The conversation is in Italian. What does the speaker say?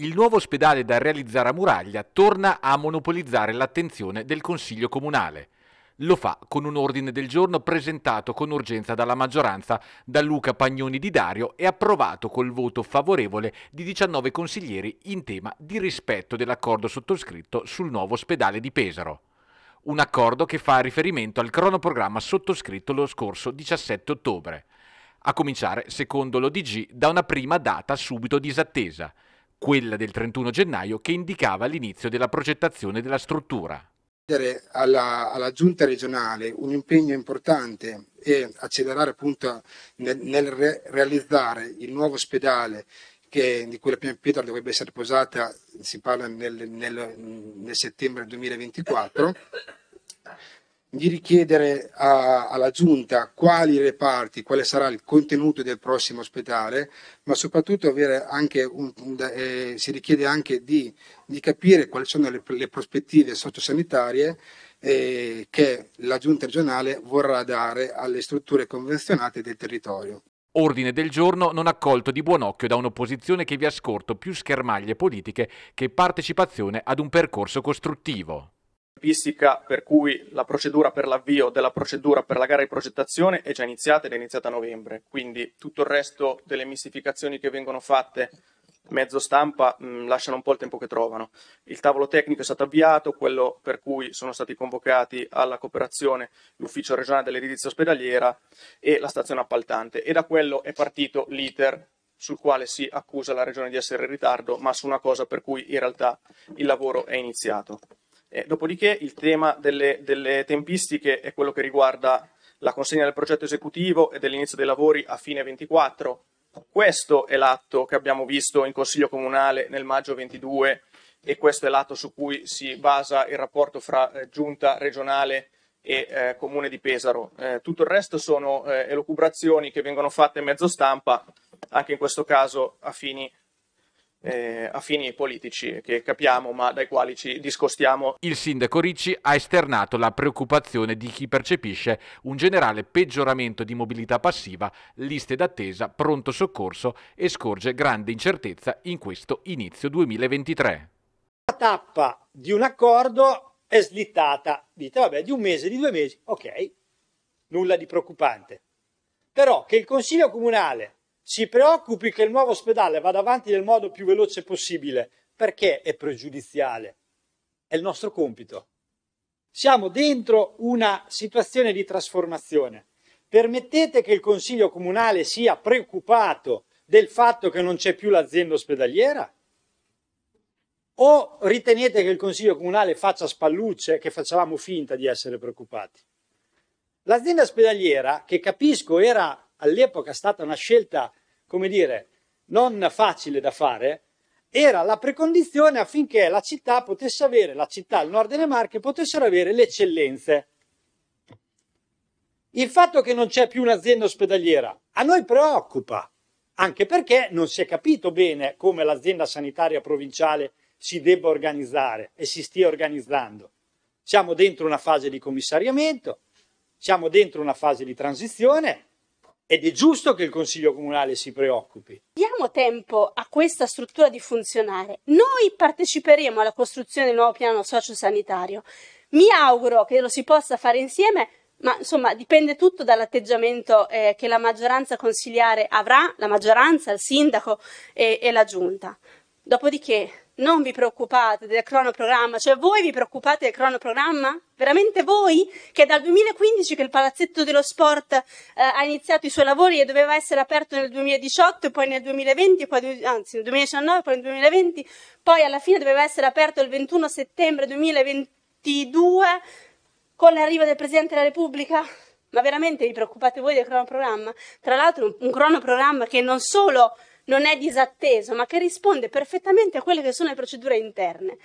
il nuovo ospedale da realizzare a Muraglia torna a monopolizzare l'attenzione del Consiglio Comunale. Lo fa con un ordine del giorno presentato con urgenza dalla maggioranza da Luca Pagnoni di Dario e approvato col voto favorevole di 19 consiglieri in tema di rispetto dell'accordo sottoscritto sul nuovo ospedale di Pesaro. Un accordo che fa riferimento al cronoprogramma sottoscritto lo scorso 17 ottobre. A cominciare, secondo l'ODG, da una prima data subito disattesa – quella del 31 gennaio che indicava l'inizio della progettazione della struttura. Alla, alla giunta regionale un impegno importante e accelerare appunto nel, nel re, realizzare il nuovo ospedale che, di cui la prima pietra dovrebbe essere posata, si parla nel, nel, nel settembre 2024, di richiedere a, alla giunta quali reparti, quale sarà il contenuto del prossimo ospedale, ma soprattutto avere anche un, un, eh, si richiede anche di, di, capire quali sono le, le prospettive sociosanitarie eh, che la giunta regionale vorrà dare alle strutture convenzionate del territorio. Ordine del giorno non accolto di buon occhio da un'opposizione che vi ha scorto più schermaglie politiche che partecipazione ad un percorso costruttivo tempistica per cui la procedura per l'avvio della procedura per la gara di progettazione è già iniziata ed è iniziata a novembre, quindi tutto il resto delle mistificazioni che vengono fatte mezzo stampa mh, mm, lasciano un po' il tempo che trovano. Il tavolo tecnico è stato avviato, quello per cui sono stati convocati alla cooperazione l'ufficio regionale dell'edilizia ospedaliera e la stazione appaltante e da quello è partito l'iter sul quale si accusa la regione di essere in ritardo, ma su una cosa per cui in realtà il lavoro è iniziato. E dopodiché il tema delle, delle tempistiche è quello che riguarda la consegna del progetto esecutivo e dell'inizio dei lavori a fine 24. Questo è l'atto che abbiamo visto in Consiglio Comunale nel maggio 22 e questo è l'atto su cui si basa il rapporto fra eh, giunta regionale e eh, comune di Pesaro. Eh, tutto il resto sono eh, elucubrazioni che vengono fatte in mezzo stampa, anche in questo caso a fini eh, a fini politici che capiamo ma dai quali ci discostiamo. Il sindaco Ricci ha esternato la preoccupazione di chi percepisce un generale peggioramento di mobilità passiva, liste d'attesa, pronto soccorso e scorge grande incertezza in questo inizio 2023. La tappa di un accordo è slittata, dite vabbè di un mese, di due mesi, ok, nulla di preoccupante. Però che il Consiglio Comunale si preoccupi che il nuovo ospedale vada avanti nel modo più veloce possibile, perché è pregiudiziale. È il nostro compito. Siamo dentro una situazione di trasformazione. Permettete che il Consiglio Comunale sia preoccupato del fatto che non c'è più l'azienda ospedaliera? O ritenete che il Consiglio Comunale faccia spallucce che facevamo finta di essere preoccupati? L'azienda ospedaliera, che capisco era all'epoca stata una scelta come dire, non facile da fare, era la precondizione affinché la città potesse avere, la città al nord delle Marche potessero avere le eccellenze. Il fatto che non c'è più un'azienda ospedaliera a noi preoccupa, anche perché non si è capito bene come l'azienda sanitaria provinciale si debba organizzare e si stia organizzando. Siamo dentro una fase di commissariamento, siamo dentro una fase di transizione ed è giusto che il Consiglio Comunale si preoccupi. Diamo tempo a questa struttura di funzionare. Noi parteciperemo alla costruzione del nuovo piano sociosanitario. Mi auguro che lo si possa fare insieme, ma insomma dipende tutto dall'atteggiamento eh, che la maggioranza consigliare avrà, la maggioranza, il sindaco e, e la giunta. Dopodiché non vi preoccupate del cronoprogramma, cioè voi vi preoccupate del cronoprogramma? Veramente voi? Che è dal 2015 che il palazzetto dello sport eh, ha iniziato i suoi lavori e doveva essere aperto nel 2018, poi nel 2020, poi, anzi nel 2019, poi nel 2020, poi alla fine doveva essere aperto il 21 settembre 2022 con l'arrivo del Presidente della Repubblica? Ma veramente vi preoccupate voi del cronoprogramma? Tra l'altro un cronoprogramma che non solo non è disatteso, ma che risponde perfettamente a quelle che sono le procedure interne.